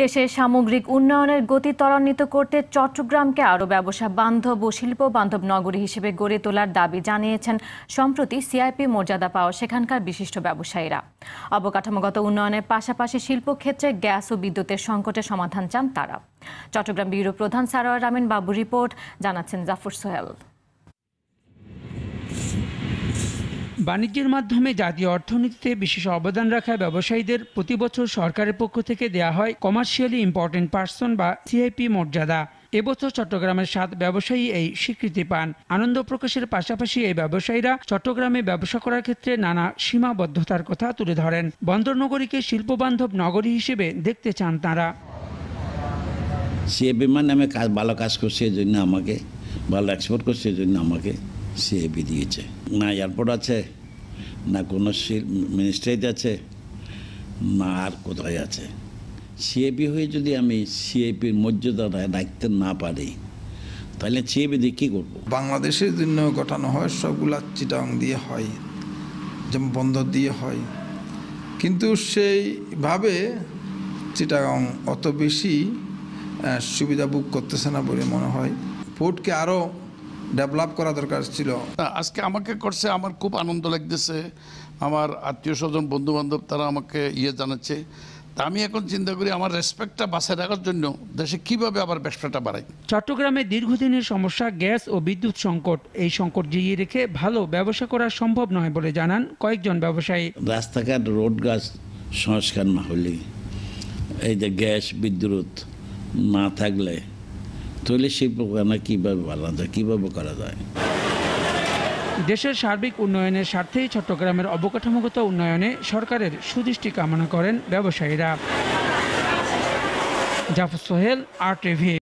দেশের সামগ্রিক উন্নয়নের গতি ত্বরান্বিত করতে চট্টগ্রামকে আরও ব্যবসা বান্ধব ও শিল্প বান্ধব নগরী হিসেবে গড়ে তোলার দাবি জানিয়েছেন সম্প্রতি সিআইপি মর্যাদা পাওয়া সেখানকার বিশিষ্ট ব্যবসায়ীরা অবকাঠামোগত উন্নয়নের পাশাপাশি শিল্পক্ষেত্রে গ্যাস ও বিদ্যুতের সংকটে সমাধান চান তারা চট্টগ্রাম ব্যুরো প্রধান সারোয়ার রামিন বাবু রিপোর্ট জানাচ্ছেন জাফর সোহেল বাণিজ্যের মাধ্যমে জাতীয় অর্থনীতিতে বিশেষ অবদান রাখা ব্যবসায়ীদের প্রতি বছর সরকারের পক্ষ থেকে দেয়া হয় কমার্শিয়ালি ইম্পর্টেন্ট পার্সন বা সিআইপি মর্যাদা এবছর চট্টগ্রামের সাত ব্যবসায়ী এই স্বীকৃতি পান আনন্দ প্রকাশের পাশাপাশি এই ব্যবসায়ীরা চট্টগ্রামে ব্যবসা করার ক্ষেত্রে নানা সীমাবদ্ধতার কথা তুলে ধরেন বন্দরনগরীকে শিল্পবান্ধব নগরী হিসেবে দেখতে চান তারা সিএপি মানে আমি কাজ ভালো কাজ করছি এই জন্য আমাকে ভালো এক্সপোর্ট করছে এই জন্য আমাকে সিএবি দিয়েছে না এয়ারপোর্ট আছে না কোনো মিনিস্ট্রেট আছে না আর কোথায় আছে সিএপি হয়ে যদি আমি সিএপির মর্যাদাটা রাখতে না পারি তাহলে সিএপি দিয়ে কী করবো বাংলাদেশের জন্য ঘটানো হয় সবগুলো চিটাং দিয়ে হয় যেমন বন্দর দিয়ে হয় কিন্তু সেইভাবে চিটাগং অত বেশি সুবিধা বুক করতেছে না বলে মনে হয় পোর্টকে আরও ডেভেলপ করা দরকার ছিল আজকে আমাকে করছে আমার খুব আনন্দ লাগতেছে আমার আত্মীয় স্বজন বন্ধুবান্ধব তারা আমাকে ইয়ে জানাচ্ছে তা আমি এখন চিন্তা করি আমার রেসপেক্টটা বাঁচায় রাখার জন্য দেশে কিভাবে আবার ব্যবসাটা বাড়াই চট্টগ্রামে দীর্ঘদিনের সমস্যা গ্যাস ও বিদ্যুৎ সংকট এই সংকট জিয়ে রেখে ভালো ব্যবসা করা সম্ভব নয় বলে জানান কয়েকজন ব্যবসায়ী রাস্তাঘাট রোড গাছ সংস্কার না হলে এই যে গ্যাস বিদ্যুৎ না থাকলে তৈলে শিল্পকানা কীভাবে বানানো যায় কীভাবে করা যায় দেশের সার্বিক উন্নয়নের স্বার্থেই চট্টগ্রামের অবকাঠামোগত উন্নয়নে সরকারের সুদৃষ্টি কামনা করেন ব্যবসায়ীরা জাফর সোহেল আর টিভি